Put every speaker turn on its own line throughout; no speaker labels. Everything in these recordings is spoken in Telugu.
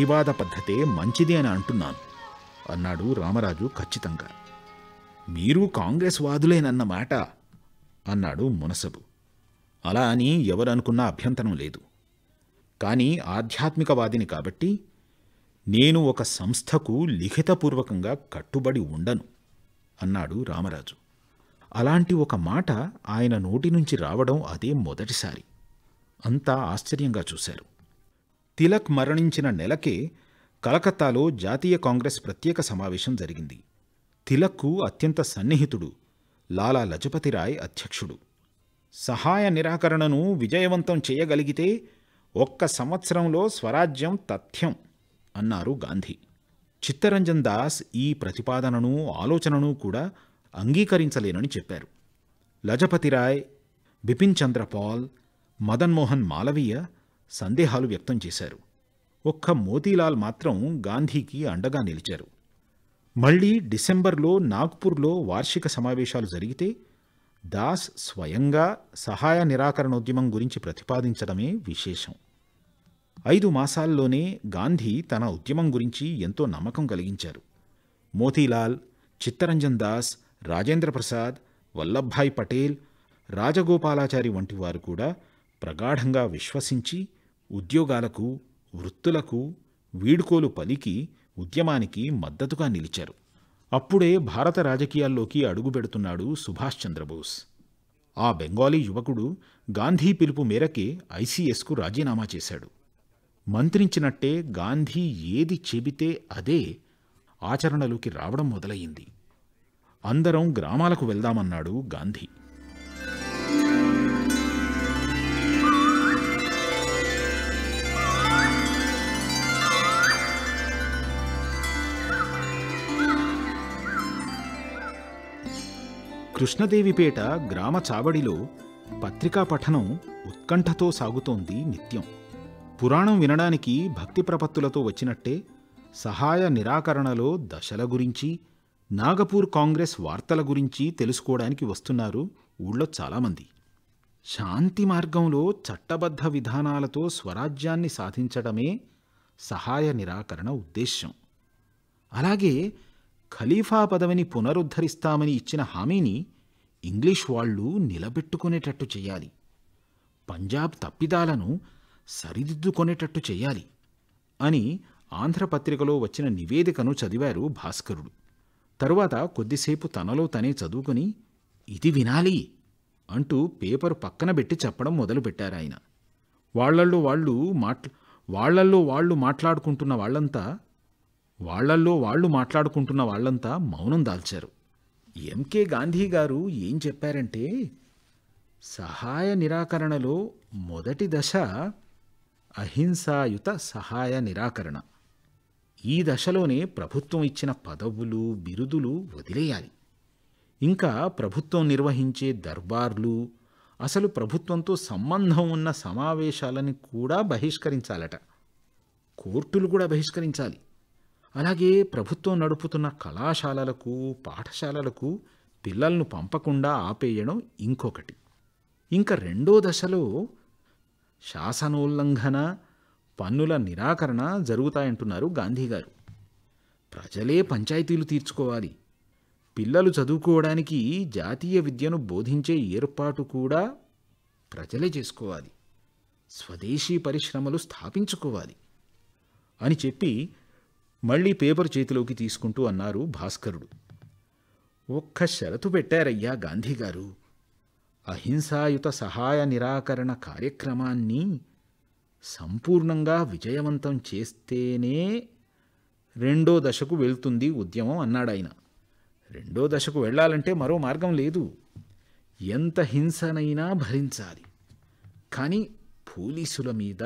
ప్రతివాద పద్ధతే మంచిది అని అంటున్నాను అన్నాడు రామరాజు ఖచ్చితంగా మీరు కాంగ్రెస్ వాదులేనన్నమాట అన్నాడు మునసబు అలా అని ఎవరనుకున్న అభ్యంతరం లేదు కానీ ఆధ్యాత్మికవాదిని కాబట్టి నేను ఒక సంస్థకు లిఖితపూర్వకంగా కట్టుబడి ఉండను అన్నాడు రామరాజు అలాంటి ఒక మాట ఆయన నోటి నుంచి రావడం అదే మొదటిసారి అంతా ఆశ్చర్యంగా చూశారు తిలక్ మరణించిన నెలకే కలకత్తాలో జాతీయ కాంగ్రెస్ ప్రత్యేక సమావేశం జరిగింది తిలక్కు అత్యంత సన్నిహితుడు లాలా లజపతిరాయ్ అధ్యక్షుడు సహాయ నిరాకరణను విజయవంతం చేయగలిగితే ఒక్క సంవత్సరంలో స్వరాజ్యం తథ్యం అన్నారు గాంధీ చిత్తరంజన్ దాస్ ఈ ప్రతిపాదనను ఆలోచనను కూడా అంగీకరించలేనని చెప్పారు లజపతిరాయ్ బిపిన్ చంద్ర పాల్ మదన్మోహన్ మాలవీయ సందేహాలు వ్యక్తం చేశారు ఒక్క మోతీలాల్ మాత్రం గాంధీకి అండగా నిలిచారు మళ్లీ డిసెంబర్లో నాగ్పూర్లో వార్షిక సమావేశాలు జరిగితే దాస్ స్వయంగా సహాయ నిరాకరణోద్యమం గురించి ప్రతిపాదించడమే విశేషం ఐదు మాసాల్లోనే గాంధీ తన ఉద్యమం గురించి ఎంతో నమ్మకం కలిగించారు మోతీలాల్ చిత్తరంజన్ దాస్ రాజేంద్రప్రసాద్ వల్లభాయ్ పటేల్ రాజగోపాలాచారి వంటి వారు కూడా ప్రగాఢంగా విశ్వసించి ఉద్యోగాలకు వృత్తులకు వీడ్కోలు పలికి ఉద్యమానికి మద్దతుగా నిలిచారు అప్పుడే భారత రాజకీయాల్లోకి అడుగుపెడుతున్నాడు సుభాష్ చంద్రబోస్ ఆ బెంగాలీ యువకుడు గాంధీ పిలుపు మేరకే ఐసీఎస్కు రాజీనామా చేశాడు మంత్రించినట్టే గాంధీ ఏది చెబితే అదే ఆచరణలోకి రావడం మొదలయ్యింది అందరం గ్రామాలకు వెళ్దామన్నాడు గాంధీ కృష్ణదేవిపేట గ్రామ చావడిలో పత్రికా పఠనం ఉత్కంఠతో సాగుతోంది నిత్యం పురాణం వినడానికి భక్తి ప్రపత్తులతో వచ్చినట్టే సహాయ నిరాకరణలో దశల గురించి నాగపూర్ కాంగ్రెస్ వార్తల గురించి తెలుసుకోవడానికి వస్తున్నారు ఊళ్ళో చాలామంది శాంతి మార్గంలో చట్టబద్ధ విధానాలతో స్వరాజ్యాన్ని సాధించడమే సహాయ నిరాకరణ ఉద్దేశ్యం అలాగే ఖలీఫా పదవిని పునరుద్ధరిస్తామని ఇచ్చిన హామీని ఇంగ్లీష్ వాళ్ళు నిలబెట్టుకునేటట్టు చేయాలి పంజాబ్ తప్పిదాలను సరిదిద్దుకునేటట్టు చేయాలి అని ఆంధ్రపత్రికలో వచ్చిన నివేదికను చదివారు భాస్కరుడు తరువాత కొద్దిసేపు తనలో తనే చదువుకుని ఇది వినాలి అంటూ పేపర్ పక్కన పెట్టి చెప్పడం మొదలుపెట్టారాయన వాళ్లల్లో వాళ్ళు మాట్లా వాళ్లల్లో వాళ్ళు మాట్లాడుకుంటున్న వాళ్లంతా వాళ్లల్లో వాళ్లు మాట్లాడుకుంటున్న వాళ్లంతా మౌనం దాల్చారు ఎంకే గాంధీ గారు ఏం చెప్పారంటే సహాయ నిరాకరణలో మొదటి దశ అహింసాయుత సహాయ నిరాకరణ ఈ దశలోనే ప్రభుత్వం ఇచ్చిన పదవులు బిరుదులు వదిలేయాలి ఇంకా ప్రభుత్వం నిర్వహించే దర్బార్లు అసలు ప్రభుత్వంతో సంబంధం ఉన్న సమావేశాలని కూడా బహిష్కరించాలట కోర్టులు కూడా బహిష్కరించాలి అలాగే ప్రభుత్వం నడుపుతున్న కళాశాలలకు పాఠశాలలకు పిల్లలను పంపకుండా ఆపేయడం ఇంకొకటి ఇంకా రెండో దశలో శాసనోల్లంఘన పన్నుల నిరాకరణ జరుగుతాయంటున్నారు గాంధీగారు ప్రజలే పంచాయతీలు తీర్చుకోవాలి పిల్లలు చదువుకోవడానికి జాతీయ విద్యను బోధించే ఏర్పాటు కూడా ప్రజలే చేసుకోవాలి స్వదేశీ పరిశ్రమలు స్థాపించుకోవాలి అని చెప్పి మళ్ళీ పేపర్ చేతిలోకి తీసుకుంటూ అన్నారు భాస్కరుడు ఒక్క షరతు పెట్టారయ్యా గాంధీగారు అహింసాయుత సహాయ నిరాకరణ కార్యక్రమాన్ని సంపూర్ణంగా విజయవంతం చేస్తేనే రెండో దశకు వెళ్తుంది ఉద్యమం అన్నాడాయన రెండో దశకు వెళ్ళాలంటే మరో మార్గం లేదు ఎంత హింసనైనా భరించాలి కానీ పోలీసుల మీద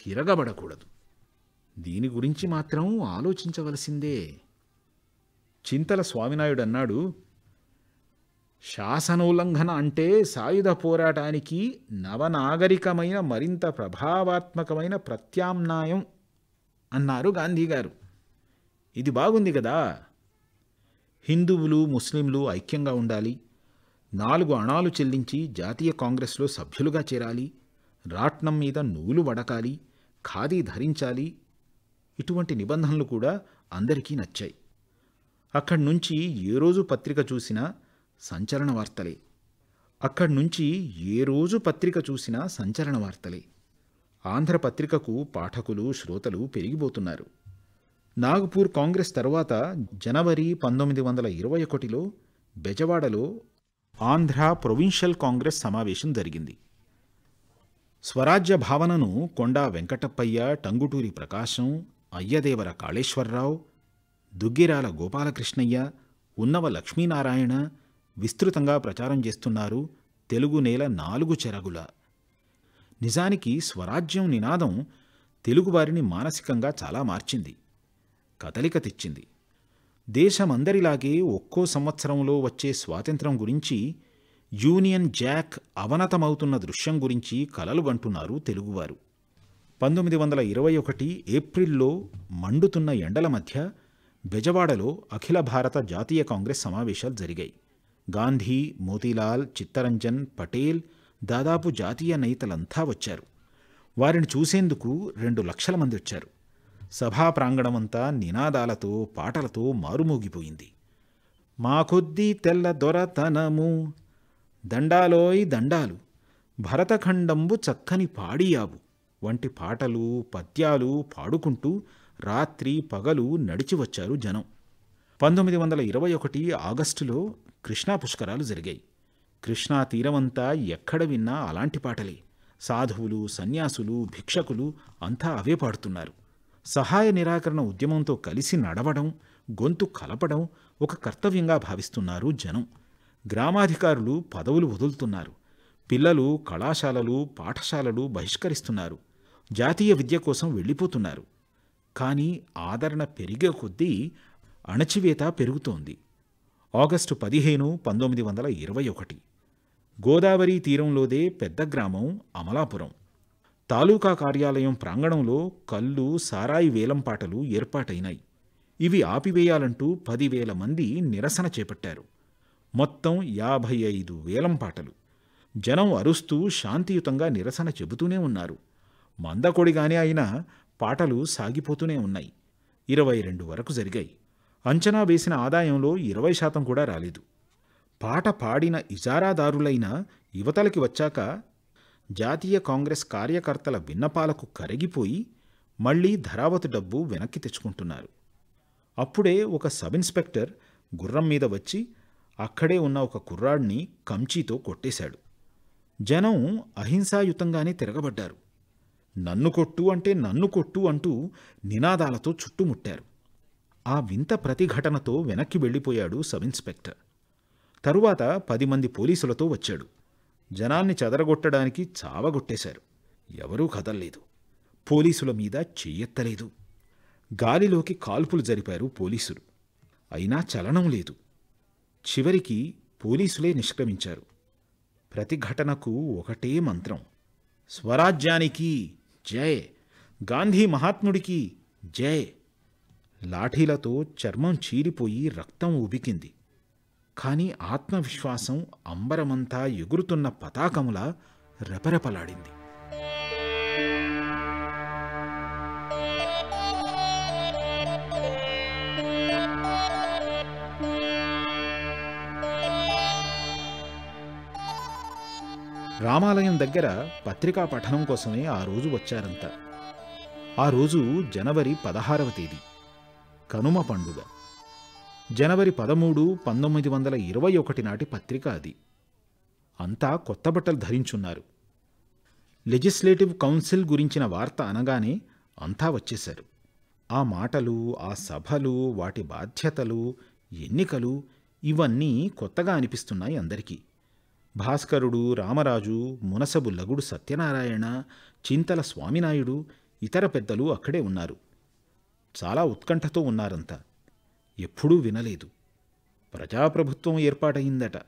తిరగబడకూడదు దీని గురించి మాత్రం ఆలోచించవలసిందే చింతల స్వామినాయుడన్నాడు శాసనోల్లంఘన అంటే సాయుధ పోరాటానికి నవనాగరికమైన మరింత ప్రభావాత్మకమైన ప్రత్యామ్నాయం అన్నారు గాంధీగారు ఇది బాగుంది కదా హిందువులు ముస్లింలు ఐక్యంగా ఉండాలి నాలుగు అణాలు చెల్లించి జాతీయ కాంగ్రెస్లో సభ్యులుగా చేరాలి రాట్నం మీద నూలు వడకాలి ఖాదీ ధరించాలి ఇటువంటి నిబంధనలు కూడా అందరికీ నచ్చాయి అక్కడి నుంచి ఏ రోజు పత్రిక చూసినా సంచలన వార్తలే అక్కడి నుంచి ఏ రోజు పత్రిక చూసినా సంచలన వార్తలే ఆంధ్రపత్రికకు పాఠకులు శ్రోతలు పెరిగిపోతున్నారు నాగపూర్ కాంగ్రెస్ తర్వాత జనవరి పంతొమ్మిది వందల ఇరవై ఒకటిలో బెజవాడలో ఆంధ్ర ప్రొవిన్షియల్ కాంగ్రెస్ సమావేశం జరిగింది స్వరాజ్య భావనను కొండా వెంకటప్పయ్య టంగుటూరి ప్రకాశం అయ్యదేవర కాళేశ్వరరావు దుగ్గిరాల గోపాలకృష్ణయ్య ఉన్నవ లక్ష్మీనారాయణ విస్తృతంగా ప్రచారం చేస్తున్నారు తెలుగు నేల నాలుగు చెరగుల నిజానికి స్వరాజ్యం నినాదం తెలుగువారిని మానసికంగా చాలా మార్చింది కదలిక తెచ్చింది దేశమందరిలాగే ఒక్కో సంవత్సరంలో వచ్చే స్వాతంత్రం గురించి యూనియన్ జాక్ అవనతమవుతున్న దృశ్యం గురించి కలలు అంటున్నారు తెలుగువారు పంతొమ్మిది వందల ఇరవై ఒకటి ఏప్రిల్లో మండుతున్న ఎండల మధ్య బెజవాడలో అఖిల భారత జాతీయ కాంగ్రెస్ సమావేశాలు జరిగాయి గాంధీ మోతీలాల్ చిత్తరంజన్ పటేల్ దాదాపు జాతీయ నేతలంతా వచ్చారు వారిని చూసేందుకు రెండు లక్షల మంది వచ్చారు సభా ప్రాంగణమంతా నినాదాలతో పాటలతో మారుమోగిపోయింది మా కొద్దీ తెల్ల దొరతనము దండాలోయ్ దండాలు భరతఖండంబు చక్కని పాడియావు వంటి పాటలు పద్యాలు పాడుకుంటూ రాత్రి పగలు నడిచి వచ్చారు జనం పంతొమ్మిది వందల ఇరవై ఒకటి ఆగస్టులో కృష్ణా పుష్కరాలు జరిగాయి కృష్ణా తీరమంతా ఎక్కడ విన్నా అలాంటి పాటలే సాధువులు సన్యాసులు భిక్షకులు అంతా అవే పాడుతున్నారు సహాయ నిరాకరణ ఉద్యమంతో కలిసి నడవడం గొంతు కలపడం ఒక కర్తవ్యంగా భావిస్తున్నారు జనం గ్రామాధికారులు పదవులు వదులుతున్నారు పిల్లలు కళాశాలలు పాఠశాలలు బహిష్కరిస్తున్నారు జాతీయ విద్య కోసం వెళ్ళిపోతున్నారు కానీ ఆదరణ పెరిగే కొద్దీ అణచివేత పెరుగుతోంది ఆగస్టు పదిహేను పంతొమ్మిది వందల ఇరవై ఒకటి గోదావరి తీరంలోదే పెద్ద గ్రామం అమలాపురం తాలూకా కార్యాలయం ప్రాంగణంలో కళ్ళు సారాయి వేలంపాటలు ఏర్పాటైనాయి ఇవి ఆపివేయాలంటూ పదివేల మంది నిరసన చేపట్టారు మొత్తం యాభై ఐదు వేలంపాటలు జనం అరుస్తూ శాంతియుతంగా నిరసన చెబుతూనే ఉన్నారు మందకొడిగానే అయినా పాటలు సాగిపోతూనే ఉన్నాయి ఇరవై రెండు వరకు జరిగాయి అంచనా వేసిన ఆదాయంలో ఇరవై శాతం కూడా రాలేదు పాట పాడిన ఇజారాదారులైన యువతలకి వచ్చాక జాతీయ కాంగ్రెస్ కార్యకర్తల విన్నపాలకు కరిగిపోయి మళ్లీ ధరావతి డబ్బు వెనక్కి తెచ్చుకుంటున్నారు అప్పుడే ఒక సబ్ ఇన్స్పెక్టర్ గుర్రం మీద వచ్చి అక్కడే ఉన్న ఒక కుర్రాడిని కంచీతో కొట్టేశాడు జనం అహింసాయుతంగానే తిరగబడ్డారు నన్ను కొట్టు అంటే నన్ను కొట్టు అంటూ నినాదాలతో చుట్టుముట్టారు ఆ వింత ప్రతిఘటనతో వెనక్కి వెళ్ళిపోయాడు సబ్ ఇన్స్పెక్టర్ తరువాత పది మంది పోలీసులతో వచ్చాడు జనాన్ని చదరగొట్టడానికి చావగొట్టేశారు ఎవరూ కదల్లేదు పోలీసుల మీద చెయ్యెత్తలేదు గాలిలోకి కాల్పులు జరిపారు పోలీసులు అయినా చలనం లేదు చివరికి పోలీసులే నిష్క్రమించారు ప్రతిఘటనకు ఒకటే మంత్రం స్వరాజ్యానికి జయ్ గాంధీ మహాత్ముడికి జయ్ లాఠీలతో చర్మం చీలిపోయి రక్తం ఉబికింది కానీ ఆత్మవిశ్వాసం అంబరమంతా ఎగురుతున్న పతాకములా రెపరెపలాడింది రామాలయం దగ్గర పత్రికా పఠనం కోసమే ఆ రోజు వచ్చారంతా ఆ రోజు జనవరి పదహారవ తేదీ కనుమ పండుగ జనవరి పదమూడు పంతొమ్మిది వందల ఇరవై ఒకటి నాటి పత్రిక అది అంతా కొత్త బట్టలు ధరించున్నారు లెజిస్లేటివ్ కౌన్సిల్ గురించిన వార్త అనగానే అంతా వచ్చేశారు ఆ మాటలు ఆ సభలు వాటి బాధ్యతలు ఎన్నికలు ఇవన్నీ కొత్తగా అనిపిస్తున్నాయి అందరికీ భాస్కరుడు రామరాజు మునసబు లగుడు సత్యనారాయణ చింతల స్వామినాయుడు ఇతర పెద్దలు అక్కడే ఉన్నారు చాలా ఉత్కంఠతో ఉన్నారంతా ఎప్పుడూ వినలేదు ప్రజాప్రభుత్వం ఏర్పాటయిందట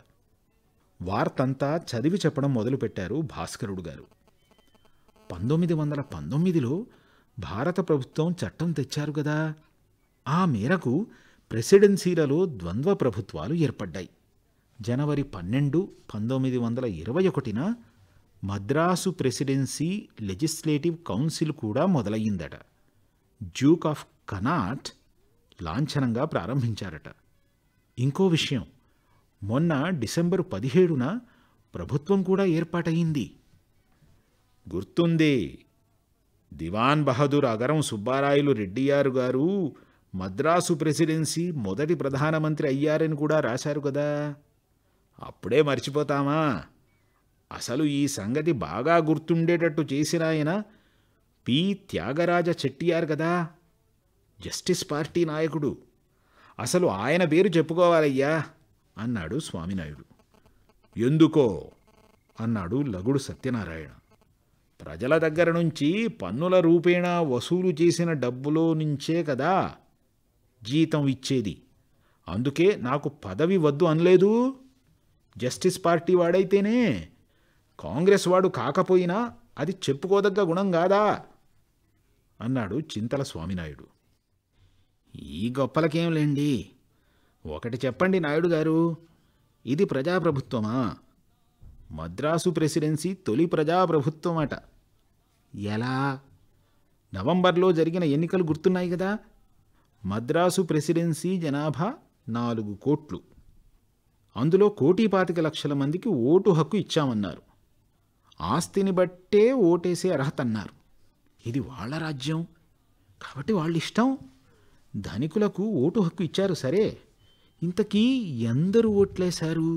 వార్తంతా చదివి చెప్పడం మొదలుపెట్టారు భాస్కరుడు గారు పంతొమ్మిది వందల పంతొమ్మిదిలో భారత ప్రభుత్వం చట్టం తెచ్చారు కదా ఆ మేరకు ప్రెసిడెన్సీలలో ద్వంద్వ ప్రభుత్వాలు ఏర్పడ్డాయి జనవరి పన్నెండు పంతొమ్మిది వందల ఇరవై ఒకటిన మద్రాసు ప్రెసిడెన్సీ లెజిస్లేటివ్ కౌన్సిల్ కూడా మొదలయ్యిందట జ్యూక్ ఆఫ్ కనాట్ లాంఛనంగా ప్రారంభించారట ఇంకో విషయం మొన్న డిసెంబరు పదిహేడున ప్రభుత్వం కూడా ఏర్పాటయింది గుర్తుంది దివాన్ బహదూర్ అగరం సుబ్బారాయలు రెడ్డియారు గారు మద్రాసు ప్రెసిడెన్సీ మొదటి ప్రధానమంత్రి అయ్యారని కూడా రాశారు కదా అప్పుడే మర్చిపోతామా అసలు ఈ సంగతి బాగా గుర్తుండేటట్టు చేసిన ఆయన పి త్యాగరాజ చెట్టియార్ కదా జస్టిస్ పార్టీ నాయకుడు అసలు ఆయన పేరు చెప్పుకోవాలయ్యా అన్నాడు స్వామినాయుడు ఎందుకో అన్నాడు లగుడు సత్యనారాయణ ప్రజల దగ్గర నుంచి పన్నుల రూపేణా వసూలు చేసిన డబ్బులో నుంచే కదా జీతం ఇచ్చేది అందుకే నాకు పదవి వద్దు అనలేదు జస్టిస్ పార్టీ వాడైతేనే కాంగ్రెస్ వాడు కాకపోయినా అది చెప్పుకోదగ్గ గుణం కాదా అన్నాడు చింతల స్వామినాయుడు ఈ గొప్పలకేం లేండి ఒకటి చెప్పండి నాయుడు గారు ఇది ప్రజాప్రభుత్వమా మద్రాసు ప్రెసిడెన్సీ తొలి ప్రజాప్రభుత్వం అట ఎలా నవంబర్లో జరిగిన ఎన్నికలు గుర్తున్నాయి కదా మద్రాసు ప్రెసిడెన్సీ జనాభా నాలుగు కోట్లు అందులో కోటి పాతిక లక్షల మందికి ఓటు హక్కు ఇచ్చామన్నారు ఆస్తిని బట్టే ఓటేసే అర్హత అన్నారు ఇది వాళ్ళ రాజ్యం కాబట్టి వాళ్ళ ఇష్టం ధనికులకు ఓటు హక్కు ఇచ్చారు సరే ఇంతకీ ఎందరు ఓట్లేశారు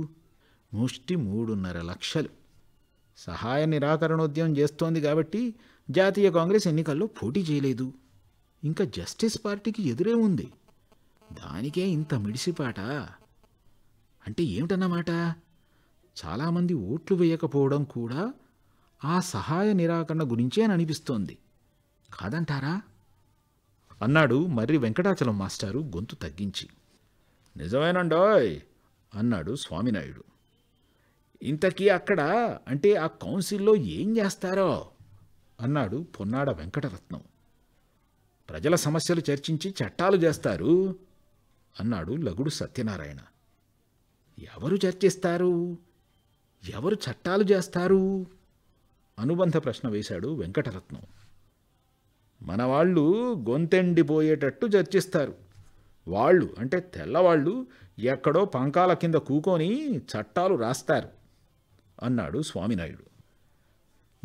ముష్టి మూడున్నర లక్షలు సహాయ నిరాకరణోద్యమం చేస్తోంది కాబట్టి జాతీయ కాంగ్రెస్ ఎన్నికల్లో పోటీ చేయలేదు ఇంకా జస్టిస్ పార్టీకి ఎదురే ఉంది దానికే ఇంత మిడిసిపాట అంటే ఏమిటన్నమాట చాలామంది ఓట్లు వేయకపోవడం కూడా ఆ సహాయ నిరాకరణ గురించే అని అనిపిస్తోంది కాదంటారా అన్నాడు మర్రి వెంకటాచలం మాస్టారు గొంతు తగ్గించి నిజమేనండోయ్ అన్నాడు స్వామినాయుడు ఇంతకీ అక్కడ అంటే ఆ కౌన్సిల్లో ఏం చేస్తారో అన్నాడు పొన్నాడ వెంకటరత్నం ప్రజల సమస్యలు చర్చించి చట్టాలు చేస్తారు అన్నాడు లగుడు సత్యనారాయణ ఎవరు చర్చిస్తారు ఎవరు చట్టాలు చేస్తారు అనుబంధ ప్రశ్న వేశాడు వెంకటరత్నం మనవాళ్ళు గొంతెండిపోయేటట్టు చర్చిస్తారు వాళ్ళు అంటే తెల్లవాళ్ళు ఎక్కడో పంకాల కింద కూకొని చట్టాలు రాస్తారు అన్నాడు స్వామినాయుడు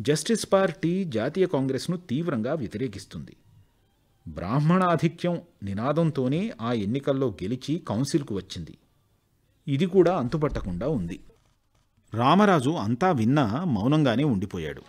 జస్టిస్ పార్టీ జాతీయ కాంగ్రెస్ను తీవ్రంగా వ్యతిరేకిస్తుంది బ్రాహ్మణాధిక్యం నినాదంతోనే ఆ ఎన్నికల్లో గెలిచి కౌన్సిల్కు వచ్చింది ఇది కూడా అంతుపట్టకుండా ఉంది రామరాజు అంతా విన్నా మౌనంగానే ఉండిపోయాడు